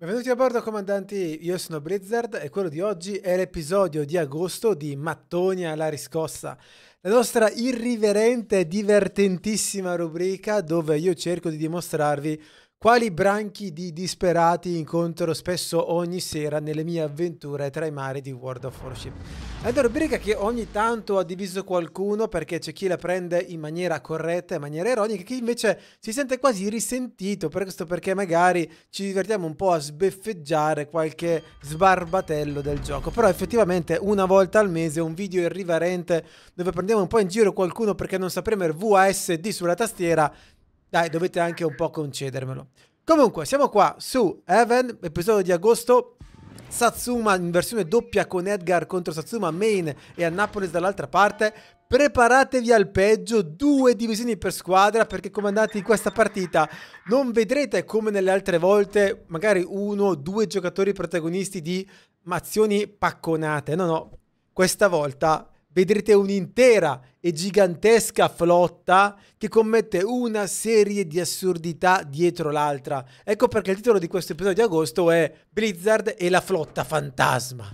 Benvenuti a bordo comandanti, io sono Blizzard e quello di oggi è l'episodio di agosto di Mattoni alla riscossa, la nostra irriverente e divertentissima rubrica dove io cerco di dimostrarvi quali branchi di disperati incontro spesso ogni sera nelle mie avventure tra i mari di World of Warship? È una rubrica che ogni tanto ha diviso qualcuno perché c'è chi la prende in maniera corretta, in maniera ironica, chi invece si sente quasi risentito per questo perché magari ci divertiamo un po' a sbeffeggiare qualche sbarbatello del gioco. Però effettivamente una volta al mese un video irriverente dove prendiamo un po' in giro qualcuno perché non sa premere VASD sulla tastiera dai, dovete anche un po' concedermelo. Comunque, siamo qua su Heaven, episodio di agosto. Satsuma in versione doppia con Edgar contro Satsuma Main e Annapolis dall'altra parte. Preparatevi al peggio, due divisioni per squadra perché comandati in questa partita non vedrete come nelle altre volte magari uno o due giocatori protagonisti di mazioni pacconate. No, no, questa volta vedrete un'intera e gigantesca flotta che commette una serie di assurdità dietro l'altra. Ecco perché il titolo di questo episodio di agosto è Blizzard e la flotta fantasma.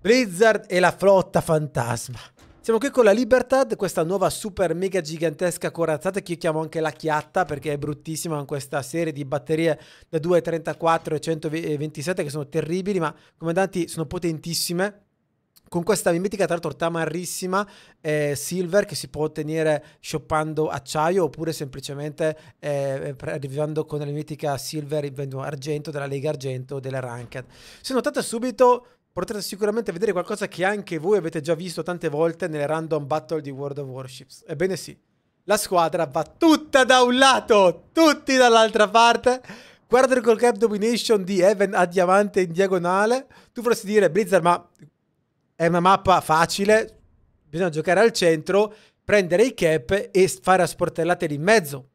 Blizzard e la flotta fantasma. Siamo qui con la Libertad, questa nuova super mega gigantesca corazzata che io chiamo anche la chiatta perché è bruttissima con questa serie di batterie da 2,34 e 127 che sono terribili ma comandanti sono potentissime con questa mimetica tra l'altro tamarrissima eh, silver che si può ottenere shoppando acciaio oppure semplicemente eh, eh arrivando con la mimetica silver vendo argento della Lega Argento della Ranked. Se notate subito potrete sicuramente vedere qualcosa che anche voi avete già visto tante volte nelle random battle di World of Warships. Ebbene sì, la squadra va tutta da un lato, tutti dall'altra parte. Guarda il goal cap domination di Evan a diamante in diagonale. Tu vorresti dire, Blizzard, ma è una mappa facile, bisogna giocare al centro, prendere i cap e fare a sportellate lì in mezzo.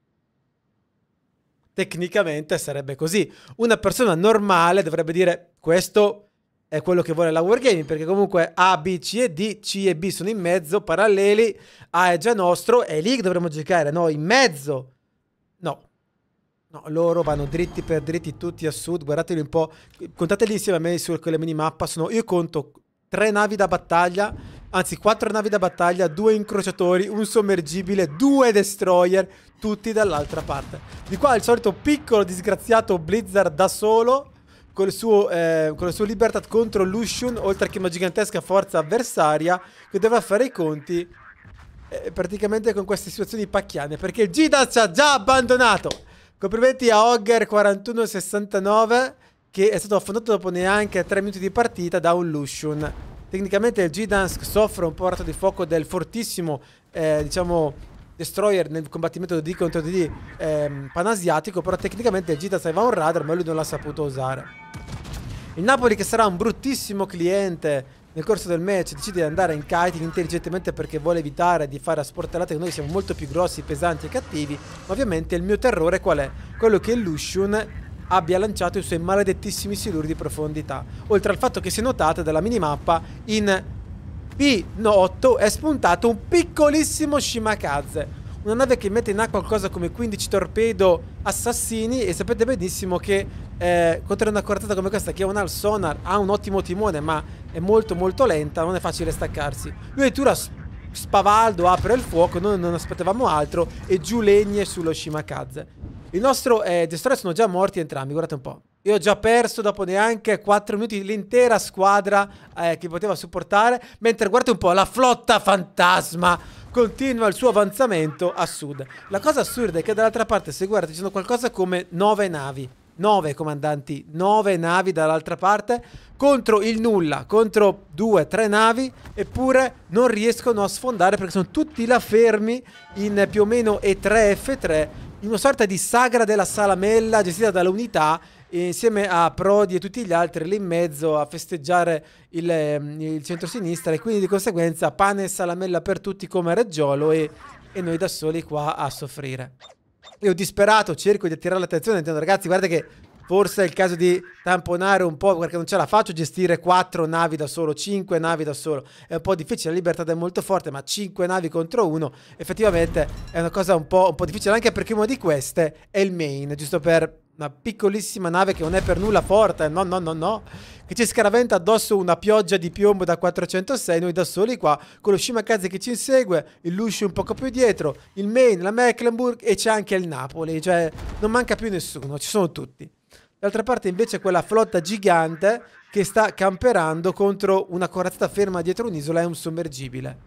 Tecnicamente sarebbe così. Una persona normale dovrebbe dire questo è quello che vuole la Wargaming, perché comunque A, B, C e D, C e B sono in mezzo, paralleli, A è già nostro, è lì che dovremmo giocare, no? In mezzo. No. No, loro vanno dritti per dritti tutti a sud, guardateli un po', contateli insieme a me su quelle minimappa, sono, io conto tre navi da battaglia, anzi quattro navi da battaglia, due incrociatori, un sommergibile, due destroyer, tutti dall'altra parte. Di qua il solito piccolo disgraziato Blizzard da solo, col suo, eh, con il suo Libertad contro Lucian, oltre che una gigantesca forza avversaria, che dovrà fare i conti eh, praticamente con queste situazioni pacchiane, perché il Gida ci ha già abbandonato. Complimenti a Ogger4169 che è stato affondato dopo neanche 3 minuti di partita da un Lucian. Tecnicamente il Gdansk soffre un po' rato di fuoco del fortissimo, eh, diciamo, Destroyer nel combattimento di D contro DD ehm, panasiatico, però tecnicamente il Gdansk aveva un radar, ma lui non l'ha saputo usare. Il Napoli, che sarà un bruttissimo cliente nel corso del match, decide di andare in kiting intelligentemente perché vuole evitare di fare a sportellate che noi siamo molto più grossi, pesanti e cattivi, ma ovviamente il mio terrore qual è? Quello che il Lucian abbia lanciato i suoi maledettissimi siluri di profondità. Oltre al fatto che se notate dalla minimappa in P8 è spuntato un piccolissimo Shimakaze, una nave che mette in acqua qualcosa come 15 torpedo assassini e sapete benissimo che eh, contro una corazzata come questa che non ha il sonar, ha un ottimo timone ma è molto molto lenta, non è facile staccarsi. Lui addirittura spavaldo apre il fuoco, noi non aspettavamo altro e giù legne sullo Shimakaze. Il nostro eh, Destroyer sono già morti entrambi, guardate un po'. Io ho già perso dopo neanche 4 minuti l'intera squadra eh, che poteva supportare, mentre guardate un po' la flotta fantasma continua il suo avanzamento a sud. La cosa assurda è che dall'altra parte, se guardate, ci sono qualcosa come 9 navi. 9 comandanti, 9 navi dall'altra parte contro il nulla, contro 2-3 navi, eppure non riescono a sfondare perché sono tutti là fermi in più o meno E3F3 in una sorta di sagra della salamella gestita dall'unità insieme a Prodi e tutti gli altri lì in mezzo a festeggiare il, ehm, il centro-sinistra e quindi di conseguenza pane e salamella per tutti come Reggiolo e, e noi da soli qua a soffrire. Io disperato cerco di attirare l'attenzione dicendo ragazzi guardate che forse è il caso di tamponare un po' perché non ce la faccio gestire quattro navi da solo, cinque navi da solo. È un po' difficile, la libertà è molto forte, ma cinque navi contro uno effettivamente è una cosa un po', un po' difficile, anche perché una di queste è il main, giusto per una piccolissima nave che non è per nulla forte, no no no no, che ci scaraventa addosso una pioggia di piombo da 406, noi da soli qua, con lo Shimakaze che ci insegue, il Lushi un poco più dietro, il Main, la Mecklenburg e c'è anche il Napoli, cioè non manca più nessuno, ci sono tutti. D'altra parte invece quella flotta gigante che sta camperando contro una corazzata ferma dietro un'isola è un sommergibile.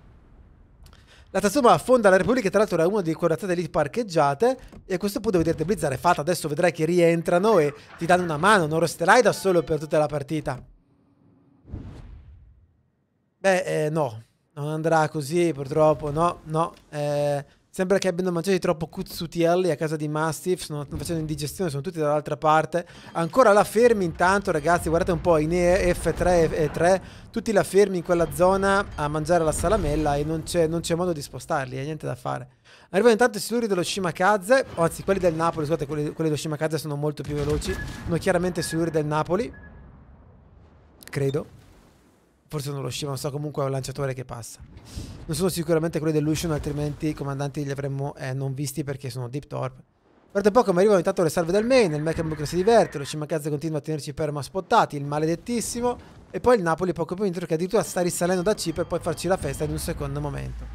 La Tatsuma affonda la Repubblica, tra l'altro era una delle corazzate lì parcheggiate, e a questo punto vedete Blizzard è fatta, adesso vedrai che rientrano e ti danno una mano, non resterai da solo per tutta la partita. Beh, eh, no, non andrà così purtroppo, no, no. Eh, Sembra che abbiano mangiato troppo cuzzutielli a casa di Mastiff, sono facendo indigestione, sono tutti dall'altra parte. Ancora la fermi intanto, ragazzi, guardate un po', in EF3 e 3, tutti la fermi in quella zona a mangiare la salamella e non c'è, modo di spostarli, è niente da fare. Arrivano intanto i siluri dello Shimakaze, oh, anzi quelli del Napoli, scusate, quelli, quelli dello Shimakaze sono molto più veloci, sono chiaramente siluri del Napoli, credo. Forse non lo sciva, non so, comunque è un lanciatore che passa. Non sono sicuramente quelli dell'Usion, altrimenti i comandanti li avremmo eh, non visti perché sono Deep Torp. Guarda un po' come arrivano intanto le salve dal main, il Mecklenburg si diverte, lo Cimacazza continua a tenerci perma spottati, il maledettissimo, e poi il Napoli poco più indietro che addirittura sta risalendo da C per poi farci la festa in un secondo momento.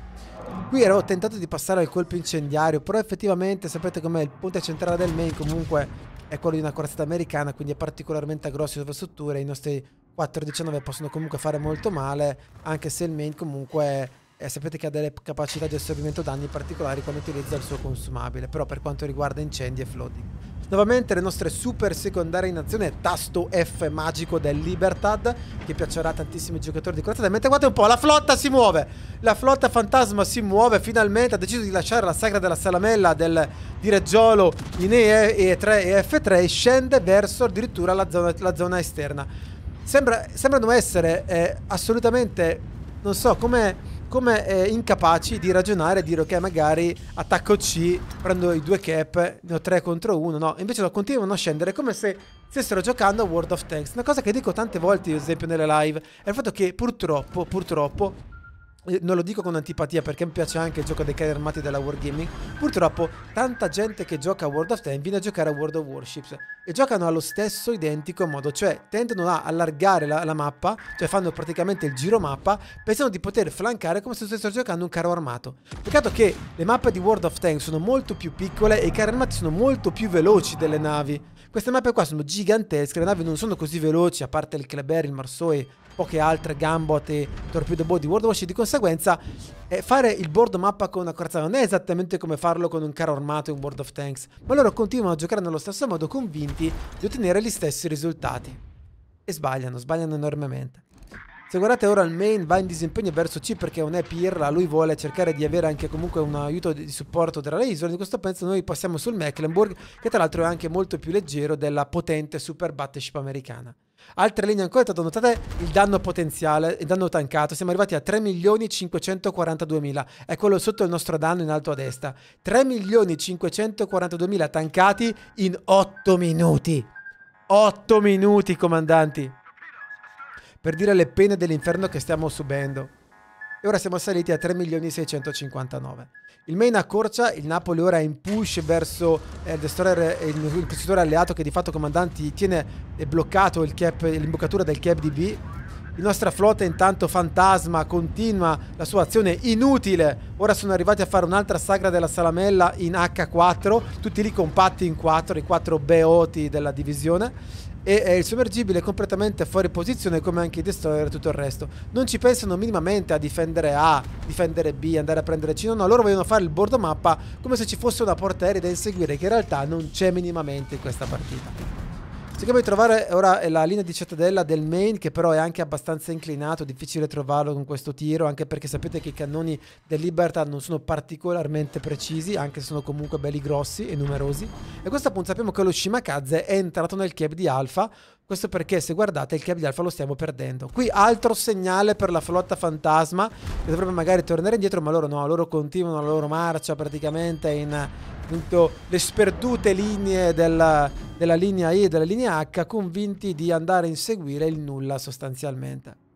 Qui ero tentato di passare al colpo incendiario, però effettivamente sapete com'è, il ponte centrale del main comunque è quello di una corazzata americana, quindi è particolarmente a grosse sovrastrutture, i nostri 4-19 possono comunque fare molto male, anche se il main comunque è, eh, sapete che ha delle capacità di assorbimento danni particolari quando utilizza il suo consumabile, però per quanto riguarda incendi e floating. Nuovamente le nostre super secondarie in azione, tasto F magico del Libertad, che piacerà a tantissimi giocatori di corazzata. Mentre guardate un po', la flotta si muove! La flotta fantasma si muove, finalmente ha deciso di lasciare la sagra della salamella del, di Reggiolo in E3 e F3 e scende verso addirittura la zona, la zona esterna sembra, sembrano essere eh, assolutamente, non so, come come eh, incapaci di ragionare e dire ok magari attacco C, prendo i due cap, ne ho tre contro uno, no, invece no, continuano a scendere come se stessero giocando a World of Tanks, una cosa che dico tante volte ad esempio nelle live è il fatto che purtroppo, purtroppo eh, non lo dico con antipatia perché mi piace anche il gioco dei carri armati della Wargaming, purtroppo tanta gente che gioca a World of Tanks viene a giocare a World of Warships e giocano allo stesso identico modo, cioè tendono a allargare la, la mappa, cioè fanno praticamente il giro mappa, pensando di poter flancare come se stessero giocando un carro armato. Peccato che le mappe di World of Tanks sono molto più piccole e i carri armati sono molto più veloci delle navi. Queste mappe qua sono gigantesche, le navi non sono così veloci, a parte il Kleber, il Marsoi poche altre Gambot e Torpedo Boat di World Watch di conseguenza eh, fare il board mappa con una corazzata non è esattamente come farlo con un carro armato e un World of Tanks, ma loro continuano a giocare nello stesso modo convinti di ottenere gli stessi risultati. E sbagliano, sbagliano enormemente. Se guardate ora il main va in disimpegno verso C perché non è Pirla, lui vuole cercare di avere anche comunque un aiuto di supporto della isole, in questo penso noi passiamo sul Mecklenburg che tra l'altro è anche molto più leggero della potente super battleship americana. Altre linee ancora, tanto notate il danno potenziale, il danno tancato, siamo arrivati a 3.542.000, è quello sotto il nostro danno in alto a destra. 3.542.000 tancati in 8 minuti. 8 minuti, comandanti. Per dire le pene dell'inferno che stiamo subendo e ora siamo saliti a 3 milioni 659. Il Main accorcia, il Napoli ora è in push verso eh, il destroyer e il, il costruttore alleato che di fatto comandanti tiene eh, bloccato l'imboccatura del cap di B. La nostra flotta intanto fantasma continua la sua azione inutile. Ora sono arrivati a fare un'altra sagra della salamella in H4, tutti lì compatti in 4, i 4 beoti della divisione e eh, il sommergibile è completamente fuori posizione come anche i destroyer e tutto il resto. Non ci pensano minimamente a difendere A, difendere B, andare a prendere C, no, no, loro vogliono fare il bordo mappa come se ci fosse una porta aerea da inseguire che in realtà non c'è minimamente in questa partita. Cerchiamo di trovare ora la linea di cittadella del main che però è anche abbastanza inclinato, difficile trovarlo con questo tiro anche perché sapete che i cannoni del Libertad non sono particolarmente precisi anche se sono comunque belli grossi e numerosi e a questo punto sappiamo che lo Shimakaze è entrato nel cap di Alpha, questo perché se guardate il cap di Alpha lo stiamo perdendo. Qui altro segnale per la flotta fantasma che dovrebbe magari tornare indietro ma loro no, loro continuano la loro marcia praticamente in appunto le sperdute linee della, della linea E e della linea H convinti di andare a inseguire il nulla sostanzialmente.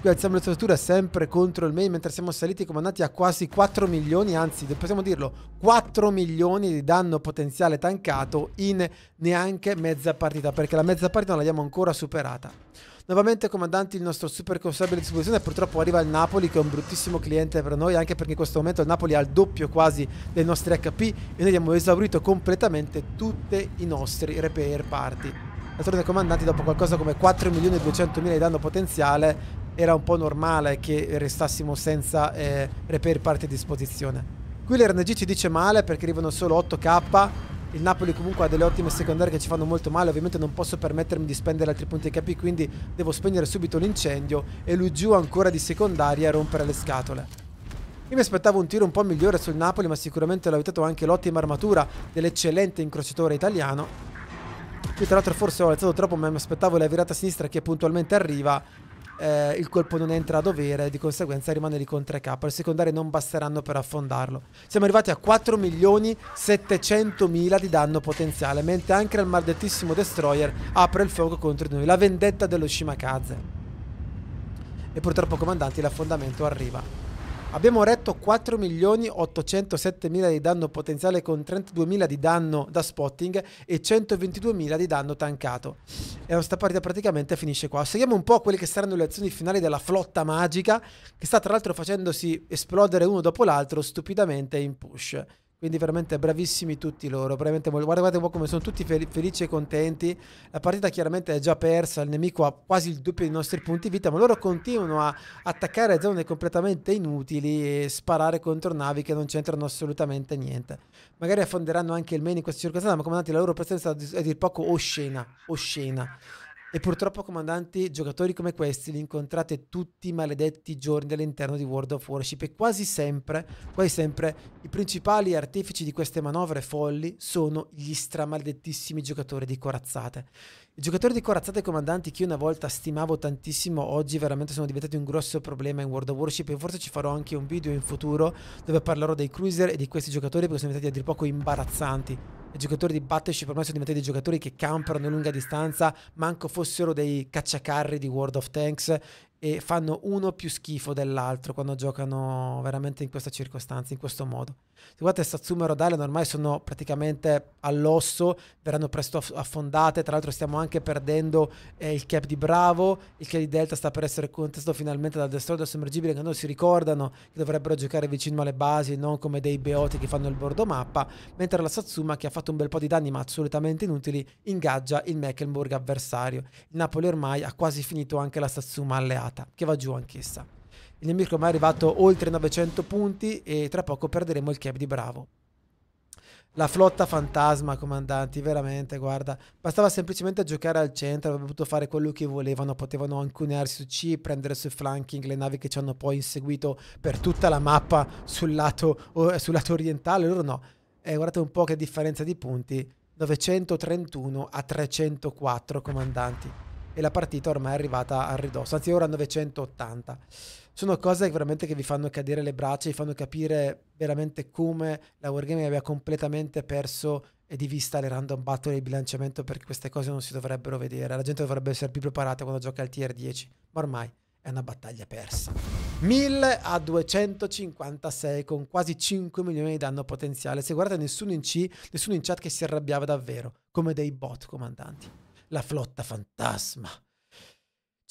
Qui alziamo le strutture sempre contro il main mentre siamo saliti come andati a quasi 4 milioni, anzi possiamo dirlo 4 milioni di danno potenziale tancato in neanche mezza partita perché la mezza partita non l'abbiamo ancora superata. Nuovamente comandanti il nostro super consigliere di distribuzione purtroppo arriva il Napoli che è un bruttissimo cliente per noi anche perché in questo momento il Napoli ha il doppio quasi dei nostri HP e noi abbiamo esaurito completamente tutti i nostri repair party. D'altronde comandanti dopo qualcosa come 4.200.000 di danno potenziale era un po' normale che restassimo senza eh, repair party a disposizione. Qui l'RNG ci dice male perché arrivano solo 8k il Napoli comunque ha delle ottime secondarie che ci fanno molto male, ovviamente non posso permettermi di spendere altri punti HP, quindi devo spegnere subito l'incendio e lui giù ancora di secondaria a rompere le scatole. Io mi aspettavo un tiro un po' migliore sul Napoli, ma sicuramente l'ha aiutato anche l'ottima armatura dell'eccellente incrociatore italiano. Qui tra l'altro forse ho alzato troppo, ma mi aspettavo la virata sinistra che puntualmente arriva eh, il colpo non entra a dovere, e di conseguenza rimane lì con 3K. Le secondarie non basteranno per affondarlo. Siamo arrivati a 4.700.000 di danno potenziale, mentre anche il maldettissimo Destroyer apre il fuoco contro di noi. La vendetta dello Shimakaze. E purtroppo, comandanti, l'affondamento arriva. Abbiamo retto 4.807.000 di danno potenziale con 32.000 di danno da spotting e 122.000 di danno tankato. E la nostra partita praticamente finisce qua. Seguiamo un po' quelle che saranno le azioni finali della flotta magica, che sta tra l'altro facendosi esplodere uno dopo l'altro stupidamente in push. Quindi veramente bravissimi tutti loro. Veramente, guardate un po' come sono tutti felici e contenti. La partita chiaramente è già persa, il nemico ha quasi il doppio dei nostri punti vita, ma loro continuano a attaccare zone completamente inutili e sparare contro navi che non c'entrano assolutamente niente. Magari affonderanno anche il main in questa circostanza, ma comandanti la loro presenza è a dir poco oscena. Oscena. E purtroppo, comandanti, giocatori come questi li incontrate tutti i maledetti giorni all'interno di World of Warship e quasi sempre, quasi sempre, i principali artefici di queste manovre folli sono gli stramaledettissimi giocatori di corazzate. I giocatori di corazzate comandanti che io una volta stimavo tantissimo, oggi veramente sono diventati un grosso problema in World of Warship e forse ci farò anche un video in futuro dove parlerò dei cruiser e di questi giocatori perché sono diventati a dir poco imbarazzanti i giocatori di Battleship ormai sono diventati dei giocatori che camperano a lunga distanza, manco fossero dei cacciacarri di World of Tanks e fanno uno più schifo dell'altro quando giocano veramente in questa circostanza, in questo modo. Se guardate Satsuma e Rhode ormai sono praticamente all'osso, verranno presto affondate, tra l'altro stiamo anche perdendo eh, il cap di Bravo, il cap di Delta sta per essere contestato finalmente dal destroyer sommergibile che non si ricordano che dovrebbero giocare vicino alle basi, non come dei beoti che fanno il bordo mappa, mentre la Satsuma che ha fatto un bel po' di danni ma assolutamente inutili, ingaggia il Mecklenburg avversario. Il Napoli ormai ha quasi finito anche la Satsuma alleata, che va giù anch'essa. Il nemico ormai è arrivato oltre 900 punti e tra poco perderemo il cap di Bravo. La flotta fantasma, comandanti, veramente, guarda. Bastava semplicemente giocare al centro, avrebbero potuto fare quello che volevano, potevano ancunearsi su C, prendere sui flanking le navi che ci hanno poi inseguito per tutta la mappa sul lato, sul lato orientale, loro no. Eh, guardate un po' che differenza di punti, 931 a 304 comandanti. E la partita ormai è arrivata al ridosso, anzi ora 980 sono cose veramente che vi fanno cadere le braccia, vi fanno capire veramente come la Wargaming abbia completamente perso di vista le random battle e il bilanciamento perché queste cose non si dovrebbero vedere. La gente dovrebbe essere più preparata quando gioca al tier 10, ma ormai è una battaglia persa. 1000 a 256 con quasi 5 milioni di danno potenziale. Se guardate nessuno in C, nessuno in chat che si arrabbiava davvero, come dei bot comandanti. La flotta fantasma.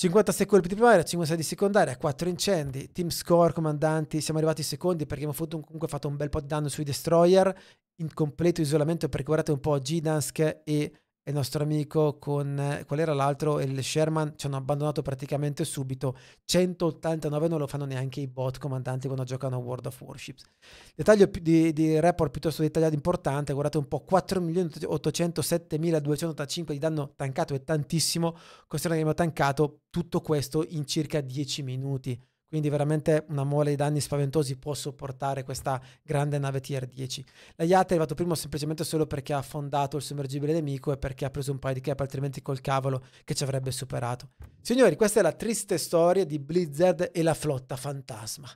56 colpi di primaria, 56 di secondaria, 4 incendi, team score, comandanti, siamo arrivati secondi perché abbiamo fatto, comunque fatto un bel po' di danno sui destroyer, in completo isolamento perché guardate un po' Gdansk e e il nostro amico con eh, qual era l'altro il Sherman ci hanno abbandonato praticamente subito 189 non lo fanno neanche i bot comandanti quando giocano a World of Warships dettaglio di, di report piuttosto dettagliato importante guardate un po' 4.807.285 di danno tancato è tantissimo considerando che abbiamo tancato tutto questo in circa 10 minuti quindi veramente una mole di danni spaventosi può sopportare questa grande nave tier 10. La Yacht è arrivato primo semplicemente solo perché ha affondato il sommergibile nemico e perché ha preso un paio di cap, altrimenti col cavolo che ci avrebbe superato. Signori, questa è la triste storia di Blizzard e la flotta fantasma.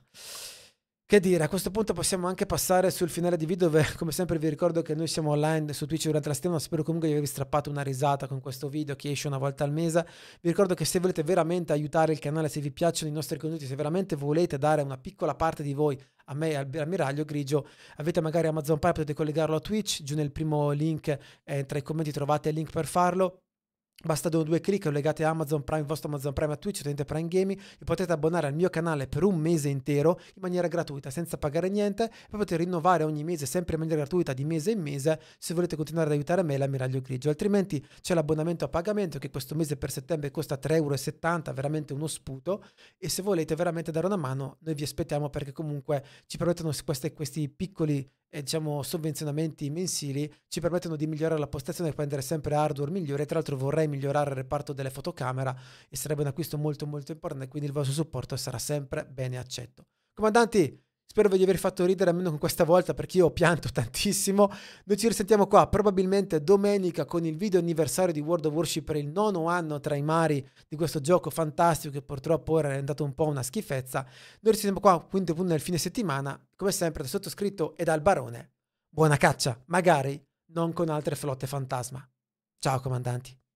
Che dire, a questo punto possiamo anche passare sul finale di video dove come sempre vi ricordo che noi siamo online su Twitch durante la settimana, spero comunque di avervi strappato una risata con questo video che esce una volta al mese. Vi ricordo che se volete veramente aiutare il canale, se vi piacciono i nostri contenuti, se veramente volete dare una piccola parte di voi a me e al ammiraglio grigio, avete magari Amazon Prime, potete collegarlo a Twitch, giù nel primo link eh, tra i commenti trovate il link per farlo Basta due clic, legate Amazon Prime, il vostro Amazon Prime a Twitch, utente Prime Gaming, e potete abbonare al mio canale per un mese intero in maniera gratuita, senza pagare niente, e potete rinnovare ogni mese, sempre in maniera gratuita, di mese in mese, se volete continuare ad aiutare me e l'ammiraglio grigio. Altrimenti c'è l'abbonamento a pagamento che questo mese per settembre costa 3,70 euro, veramente uno sputo, e se volete veramente dare una mano, noi vi aspettiamo perché comunque ci permettono queste, questi piccoli eh, diciamo, sovvenzionamenti mensili ci permettono di migliorare la postazione e prendere sempre hardware migliore. Tra l'altro vorrei migliorare il reparto delle fotocamera e sarebbe un acquisto molto molto importante, quindi il vostro supporto sarà sempre bene accetto. Comandanti, Spero di aver fatto ridere almeno con questa volta perché io ho pianto tantissimo. Noi ci risentiamo qua probabilmente domenica con il video anniversario di World of Warship per il nono anno tra i mari di questo gioco fantastico che purtroppo ora è andato un po' una schifezza. Noi ci sentiamo qua quindi appunto nel fine settimana, come sempre da sottoscritto e dal barone. Buona caccia, magari non con altre flotte fantasma. Ciao comandanti.